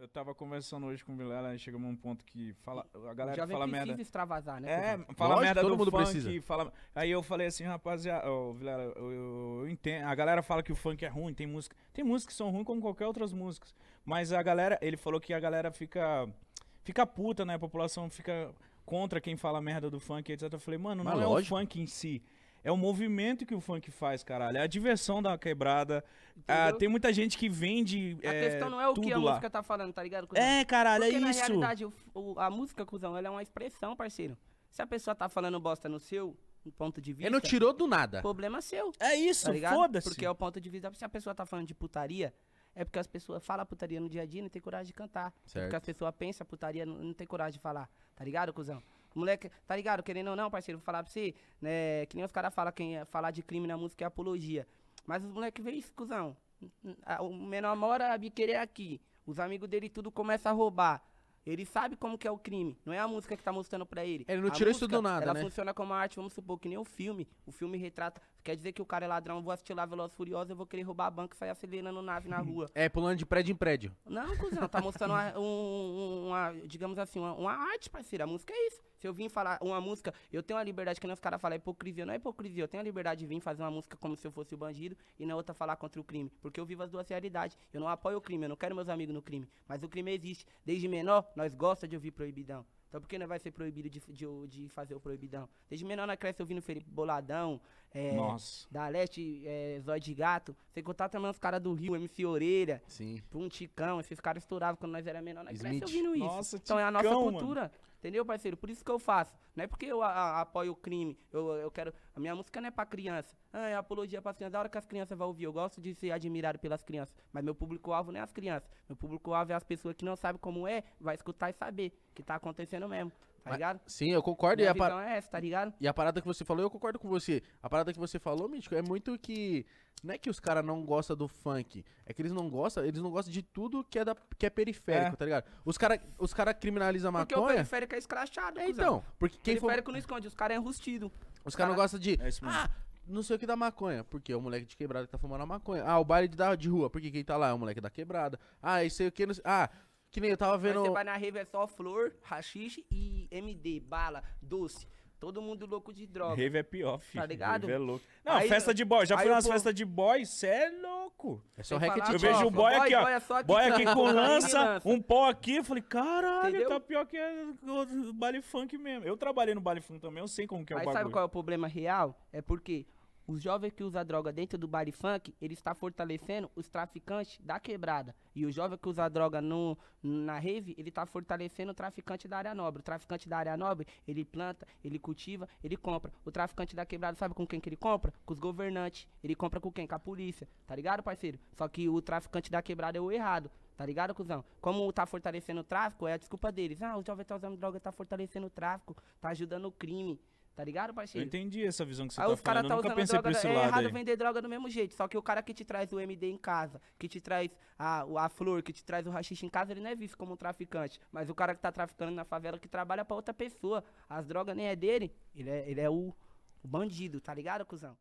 Eu tava conversando hoje com o Vilela, chegamos a um ponto que fala, a galera Já fala merda. extravasar, né? É, fala Lógico, merda todo do mundo funk, precisa. Fala... Aí eu falei assim, rapaziada, oh, Vilela, eu, eu, eu, entendo. A galera fala que o funk é ruim, tem música. Tem músicas que são ruins como qualquer outras músicas. Mas a galera, ele falou que a galera fica fica puta, né? A população fica contra quem fala merda do funk, etc. Eu falei, mano, não Mas é lógico. o funk em si. É o movimento que o funk faz, caralho. É a diversão da quebrada. Ah, tem muita gente que vende. A é, questão não é o que a lá. música tá falando, tá ligado? Cuzão? É, caralho, é Porque é isso. Na realidade, o, o, a música, cuzão, ela é uma expressão, parceiro. Se a pessoa tá falando bosta no seu no ponto de vista. Ele não tirou do nada. Problema é seu. É isso, tá foda-se. Porque é o ponto de vista. Se a pessoa tá falando de putaria, é porque as pessoas falam putaria no dia a dia e não tem coragem de cantar. Certo. É porque as pessoas pensam putaria não, não tem coragem de falar. Tá ligado, cuzão? Moleque, tá ligado? Querendo ou não, parceiro, vou falar pra você, né? Que nem os caras falam, quem é, falar de crime na música é apologia. Mas os moleques veem isso, cuzão. O menor mora a querer aqui. Os amigos dele tudo começa a roubar. Ele sabe como que é o crime, não é a música que tá mostrando pra ele. Ele não tirou isso do nada, ela né? Ela funciona como arte, vamos supor, que nem o filme. O filme retrata, Quer dizer que o cara é ladrão, eu vou assistir lá Veloz Furiosa, eu vou querer roubar a banca e sair acelerando nave na rua. É, pulando de prédio em prédio. Não, cuzão, tá mostrando uma, um, uma digamos assim, uma, uma, arte, parceiro. A música é isso. Se eu vim falar uma música, eu tenho a liberdade, que nem os caras falam, é hipocrisia. Não é hipocrisia, eu tenho a liberdade de vir fazer uma música como se eu fosse o bandido e na outra falar contra o crime. Porque eu vivo as duas realidades. Eu não apoio o crime, eu não quero meus amigos no crime. Mas o crime existe. Desde menor, nós gosta de ouvir proibidão. Então por que não vai ser proibido de, de, de fazer o proibidão? Desde menor na cresce ouvindo Felipe Boladão, é, Nossa. da Leste, é, Zóio de Gato. Você contar também os caras do Rio, MC Orelha, Sim. Pum esses caras estouravam quando nós era menor na cresce ouvindo isso. Nossa, então ticão, é a nossa cultura. Mano. Entendeu, parceiro? Por isso que eu faço. Não é porque eu a, a, apoio o crime. Eu, eu quero. A minha música não é pra criança. Ah, é apologia pras crianças. Da hora que as crianças vão ouvir. Eu gosto de ser admirado pelas crianças. Mas meu público-alvo não é as crianças. Meu público-alvo é as pessoas que não sabem como é, vai escutar e saber que tá acontecendo mesmo. Tá ligado? sim, eu concordo. Minha e a par... é essa, tá ligado? E a parada que você falou, eu concordo com você. A parada que você falou, Mítico, é muito que. Não é que os caras não gostam do funk. É que eles não gostam, eles não gostam de tudo que é, da, que é periférico, é. tá ligado? Os caras os cara criminalizam a maconha. Porque o periférico é escrachado, é, então. Porque quem o periférico for... não esconde, os caras é rustido. Os caras cara... não gostam de. É isso mesmo. Ah, não sei o que da maconha, porque é o moleque de quebrada que tá fumando a maconha. Ah, o baile de, da, de rua, porque quem tá lá é o moleque da quebrada. Ah, isso sei o que. Não... Ah, que nem eu tava vendo. Aí você vai na rave é só flor, rachixe e MD, bala, doce. Todo mundo louco de droga. Rave é pior, tá filho. Tá ligado? Rave é louco. Não, aí, festa de boy. Já fui nas festas de boy, cê é louco. É só falar, Eu vejo o boy, boy aqui, ó. Boy, é aqui, boy aqui com lança, um pó aqui. Eu falei, caralho, Entendeu? tá pior que o baile funk mesmo. Eu trabalhei no baile funk também, eu sei como que é o bagulho. Mas sabe qual é o problema real? É porque o jovem que usa droga dentro do bar e funk, ele está fortalecendo os traficantes da quebrada. E o jovem que usa droga no, na rave, ele está fortalecendo o traficante da área nobre. O traficante da área nobre, ele planta, ele cultiva, ele compra. O traficante da quebrada, sabe com quem que ele compra? Com os governantes. Ele compra com quem? Com a polícia. Tá ligado, parceiro? Só que o traficante da quebrada é o errado. Tá ligado, cuzão? Como tá fortalecendo o tráfico, é a desculpa deles. Ah, o jovem tá usando droga, tá fortalecendo o tráfico, tá ajudando o crime. Tá ligado, parceiro? Eu entendi essa visão que você Aí tá os falando, tá eu nunca pensei droga, por esse é lado. É errado aí. vender droga do mesmo jeito, só que o cara que te traz o MD em casa, que te traz a, a flor, que te traz o rachixe em casa, ele não é visto como um traficante. Mas o cara que tá traficando na favela, que trabalha para outra pessoa, as drogas nem é dele, ele é, ele é o, o bandido, tá ligado, cuzão?